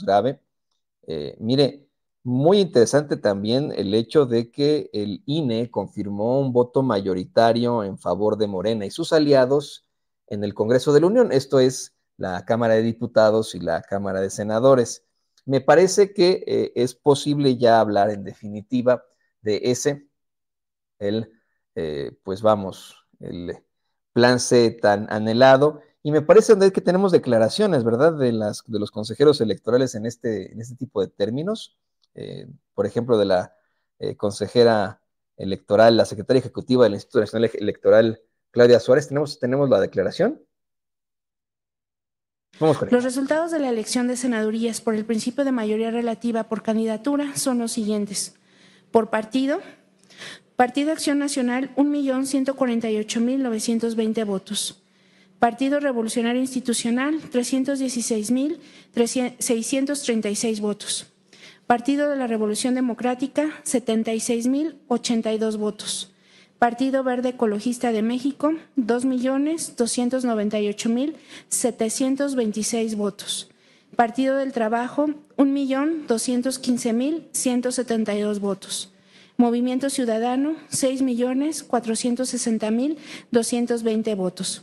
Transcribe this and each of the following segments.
grave. Eh, mire, muy interesante también el hecho de que el INE confirmó un voto mayoritario en favor de Morena y sus aliados en el Congreso de la Unión, esto es la Cámara de Diputados y la Cámara de Senadores. Me parece que eh, es posible ya hablar en definitiva de ese, el, eh, pues vamos, el plan C tan anhelado y me parece, Andrés, que tenemos declaraciones, ¿verdad?, de, las, de los consejeros electorales en este, en este tipo de términos. Eh, por ejemplo, de la eh, consejera electoral, la secretaria ejecutiva del Instituto Nacional Electoral, Claudia Suárez. ¿Tenemos, tenemos la declaración? Los resultados de la elección de senadurías por el principio de mayoría relativa por candidatura son los siguientes. Por partido, Partido Acción Nacional, 1.148.920 votos. Partido Revolucionario Institucional, 316.636 votos. Partido de la Revolución Democrática, 76.082 votos. Partido Verde Ecologista de México, 2.298.726 votos. Partido del Trabajo, 1.215.172 votos. Movimiento Ciudadano, 6.460.220 votos.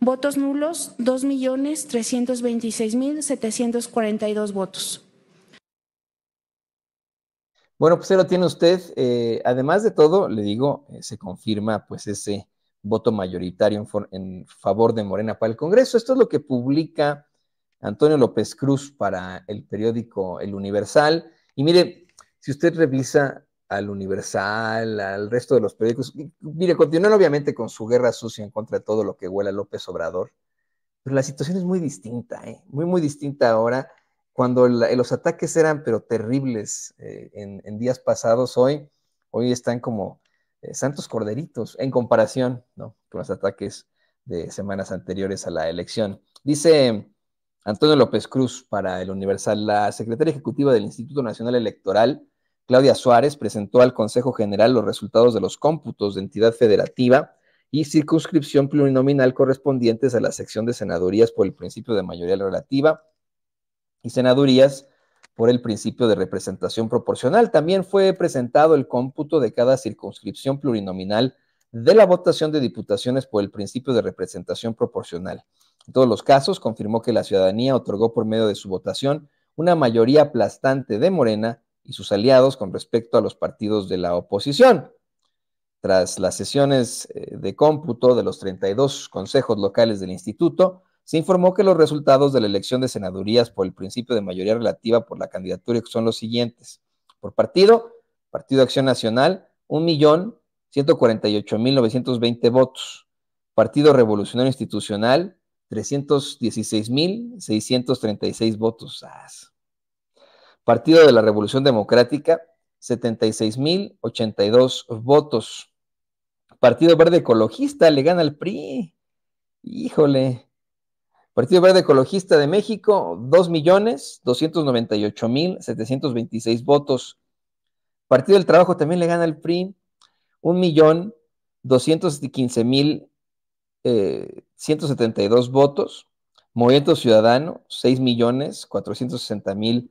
Votos nulos, 2.326.742 votos. Bueno, pues ahí lo tiene usted. Eh, además de todo, le digo, eh, se confirma pues ese voto mayoritario en, en, favor de Morena para el Congreso. Esto es lo que publica Antonio López Cruz para el periódico El Universal. Y mire, si usted revisa al Universal, al resto de los periódicos. Mire, continúan obviamente con su guerra sucia en contra de todo lo que huela López Obrador, pero la situación es muy distinta, ¿eh? muy, muy distinta ahora. Cuando los ataques eran, pero terribles eh, en, días pasados, hoy, hoy están como eh, santos corderitos en comparación con los ataques de semanas anteriores a la elección. Dice Antonio López Cruz para el Universal, la secretaria ejecutiva del Instituto Nacional Electoral Claudia Suárez presentó al Consejo General los resultados de los cómputos de entidad federativa y circunscripción plurinominal correspondientes a la sección de senadurías por el principio de mayoría relativa y senadurías por el principio de representación proporcional. También fue presentado el cómputo de cada circunscripción plurinominal de la votación de diputaciones por el principio de representación proporcional. En todos los casos, confirmó que la ciudadanía otorgó por medio de su votación una mayoría aplastante de Morena y sus aliados con respecto a los partidos de la oposición. Tras las sesiones eh, de cómputo de los 32 consejos locales del instituto, se informó que los resultados de la elección de senadurías por el principio de mayoría relativa por la candidatura son los siguientes. Por partido, Partido Acción Nacional, 1.148.920 votos. Partido Revolucionario Institucional, 316.636 votos. Ah, Partido de la Revolución Democrática, 76.082 votos. Partido Verde Ecologista le gana al PRI. Híjole. Partido Verde Ecologista de México, 2.298.726 votos. Partido del Trabajo también le gana al PRI, 1.215.172 eh, votos. Movimiento Ciudadano, 6.460.000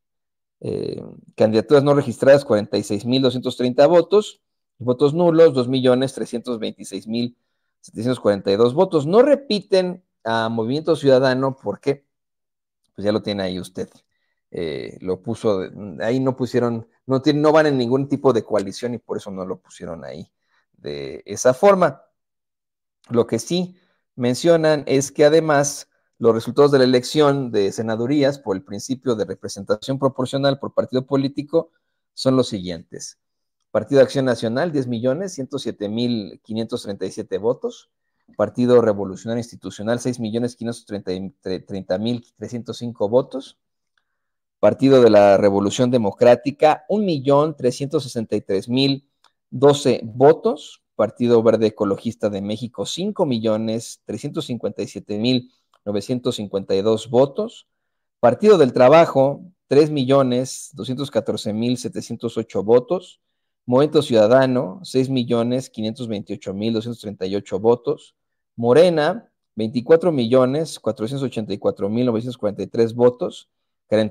Eh, candidaturas no registradas 46.230 votos, votos nulos 2.326.742 votos. No repiten a Movimiento Ciudadano porque, pues ya lo tiene ahí usted. Eh, lo puso, ahí no pusieron, no, no van en ningún tipo de coalición y por eso no lo pusieron ahí de esa forma. Lo que sí mencionan es que además los resultados de la elección de senadurías por el principio de representación proporcional por partido político son los siguientes. Partido Acción Nacional, 10 millones, 107 mil 537 votos. Partido Revolucionario Institucional, 6 millones, 530 mil 305 votos. Partido de la Revolución Democrática, 1 millón, 363 mil 12 votos. Partido Verde Ecologista de México, 5 millones, 357 mil 952 votos. Partido del Trabajo, 3.214.708 votos. Movimiento Ciudadano, 6.528.238 votos. Morena, 24.484.943 votos.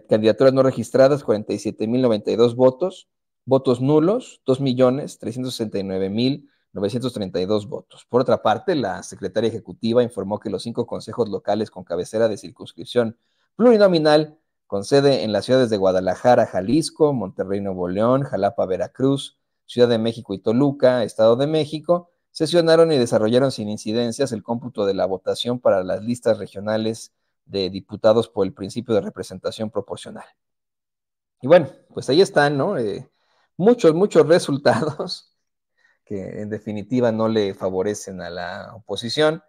Candidaturas no registradas, 47.092 votos. Votos nulos, 2.369.000 votos. 932 votos. Por otra parte, la secretaria ejecutiva informó que los cinco consejos locales con cabecera de circunscripción plurinominal con sede en las ciudades de Guadalajara, Jalisco, Monterrey, Nuevo León, Jalapa, Veracruz, Ciudad de México y Toluca, Estado de México, sesionaron y desarrollaron sin incidencias el cómputo de la votación para las listas regionales de diputados por el principio de representación proporcional. Y bueno, pues ahí están, ¿no? Eh, muchos, muchos resultados que en definitiva no le favorecen a la oposición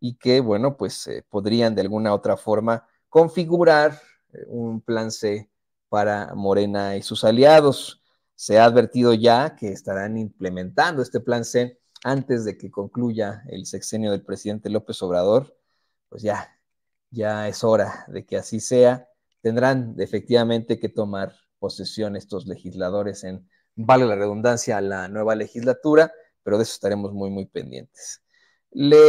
y que, bueno, pues eh, podrían de alguna otra forma configurar eh, un plan C para Morena y sus aliados. Se ha advertido ya que estarán implementando este plan C antes de que concluya el sexenio del presidente López Obrador. Pues ya, ya es hora de que así sea. Tendrán efectivamente que tomar posesión estos legisladores en vale la redundancia, a la nueva legislatura, pero de eso estaremos muy, muy pendientes. Le